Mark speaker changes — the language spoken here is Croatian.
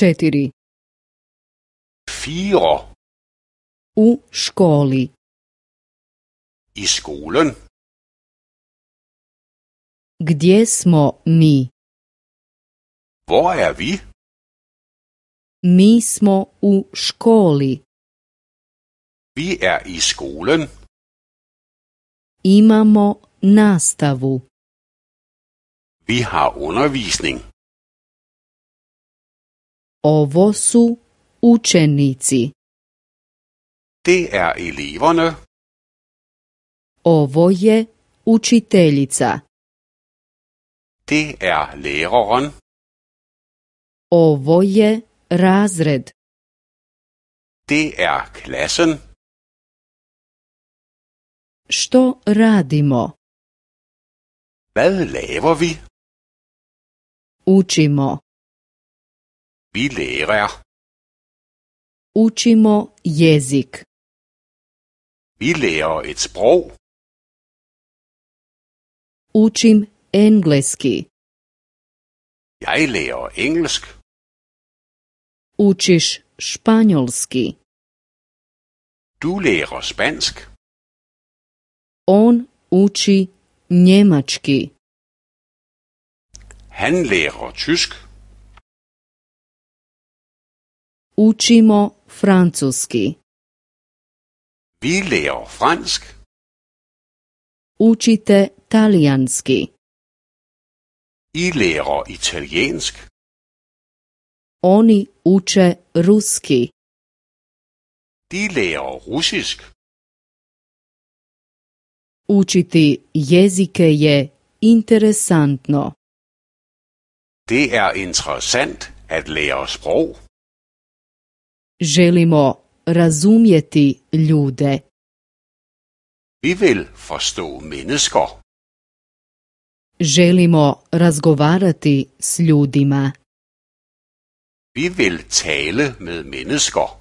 Speaker 1: četiri. fio U školi. I skolen. Gdje smo mi? Hvor er vi? Mi smo u školi. Vi er i skolen. Imamo nastavu. Vi har undervisning. Ovo su učenici. Det er e eleverne. Ovo je učiteljica. Det er læreren. Ovo je razred. Det er klassen. Što radimo? Hvad laver vi? Učimo. Bilera. Učimo jezik. Vi lærer et sprog. Učim engleski. Jeg lærer engelsk. Učiš španjolski. Du lærer spansk. On uči njemački. Han lærer tysk. učimo francuski. Vi leo fransk. Učite talijanski. I leo italiensk. Oni uče ruski. De leo rusisk. Učiti jezike je interesantno. Det er interessant at lære sprog želimo razumjeti ljude. Vi vil forstå mennesker. Želimo razgovarati s ljudima. Vi vil tale med mennesker.